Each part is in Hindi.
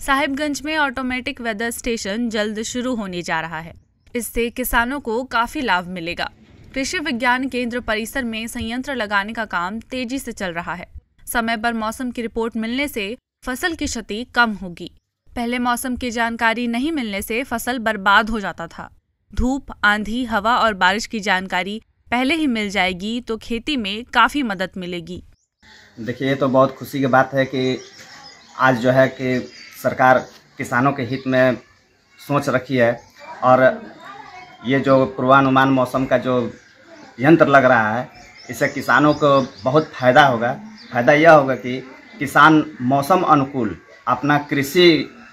साहिबगंज में ऑटोमेटिक वेदर स्टेशन जल्द शुरू होने जा रहा है इससे किसानों को काफ़ी लाभ मिलेगा कृषि विज्ञान केंद्र परिसर में संयंत्र लगाने का काम तेजी से चल रहा है समय पर मौसम की रिपोर्ट मिलने से फसल की क्षति कम होगी पहले मौसम की जानकारी नहीं मिलने से फसल बर्बाद हो जाता था धूप आंधी हवा और बारिश की जानकारी पहले ही मिल जाएगी तो खेती में काफ़ी मदद मिलेगी देखिए तो बहुत खुशी की बात है कि आज जो है कि सरकार किसानों के हित में सोच रखी है और ये जो पूर्वानुमान मौसम का जो यंत्र लग रहा है इससे किसानों को बहुत फायदा होगा फायदा यह होगा कि किसान मौसम अनुकूल अपना कृषि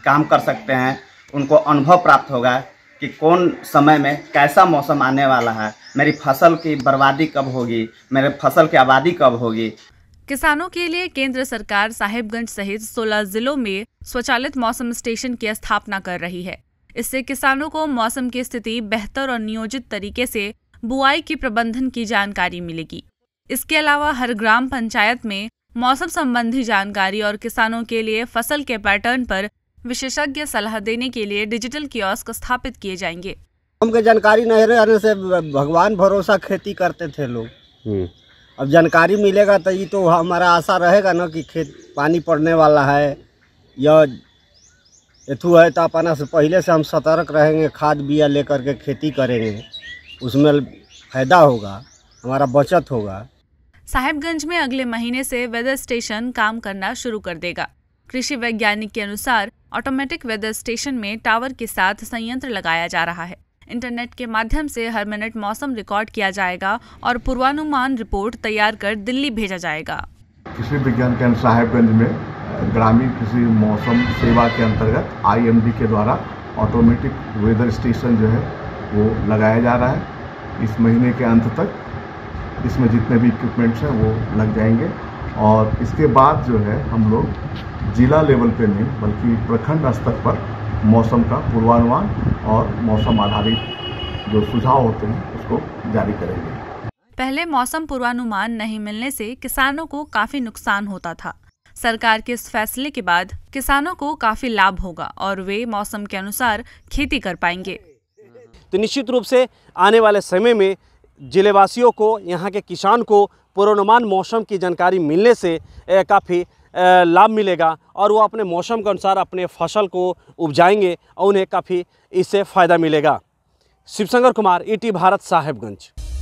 काम कर सकते हैं उनको अनुभव प्राप्त होगा कि कौन समय में कैसा मौसम आने वाला है मेरी फसल की बर्बादी कब होगी मेरे फसल की आबादी कब होगी किसानों के लिए केंद्र सरकार साहिबगंज सहित 16 जिलों में स्वचालित मौसम स्टेशन की स्थापना कर रही है इससे किसानों को मौसम की स्थिति बेहतर और नियोजित तरीके से बुआई की प्रबंधन की जानकारी मिलेगी इसके अलावा हर ग्राम पंचायत में मौसम संबंधी जानकारी और किसानों के लिए फसल के पैटर्न पर विशेषज्ञ सलाह देने के लिए डिजिटल कियोस्क स्थापित किए जाएंगे हमको जानकारी नहीं रहने से भगवान भरोसा खेती करते थे लोग हम्म। अब जानकारी मिलेगा तो ये तो हमारा आशा रहेगा ना कि खेत पानी पड़ने वाला है या एथू है तो अपना से पहले से हम सतर्क रहेंगे खाद बिया लेकर के खेती करेंगे उसमें फ़ायदा होगा हमारा बचत होगा साहेबगंज में अगले महीने से वेदर स्टेशन काम करना शुरू कर देगा कृषि वैज्ञानिक के अनुसार ऑटोमेटिक वेदर स्टेशन में टावर के साथ संयंत्र लगाया जा रहा है इंटरनेट के माध्यम से हर मिनट मौसम रिकॉर्ड किया जाएगा और पूर्वानुमान रिपोर्ट तैयार कर दिल्ली भेजा जाएगा कृषि विज्ञान केंद्र साहेबगंज में ग्रामीण कृषि मौसम सेवा के अंतर्गत आईएमडी के द्वारा ऑटोमेटिक वेदर स्टेशन जो है वो लगाया जा रहा है इस महीने के अंत तक इसमें जितने भी इक्विपमेंट्स हैं वो लग जाएंगे और इसके बाद जो है हम लोग जिला लेवल पे नहीं बल्कि प्रखंड स्तर पर मौसम का पूर्वानुमान और मौसम आधारित जो सुझाव होते हैं उसको जारी करेंगे पहले मौसम पूर्वानुमान नहीं मिलने से किसानों को काफ़ी नुकसान होता था सरकार के इस फैसले के बाद किसानों को काफ़ी लाभ होगा और वे मौसम के अनुसार खेती कर पाएंगे तो निश्चित रूप से आने वाले समय में जिलेवासियों को यहाँ के किसान को पूर्वानुमान मौसम की जानकारी मिलने से काफ़ी लाभ मिलेगा और वो अपने मौसम के अनुसार अपने फसल को उपजाएंगे और उन्हें काफ़ी इससे फ़ायदा मिलेगा शिवशंकर कुमार ईटी e भारत साहेबगंज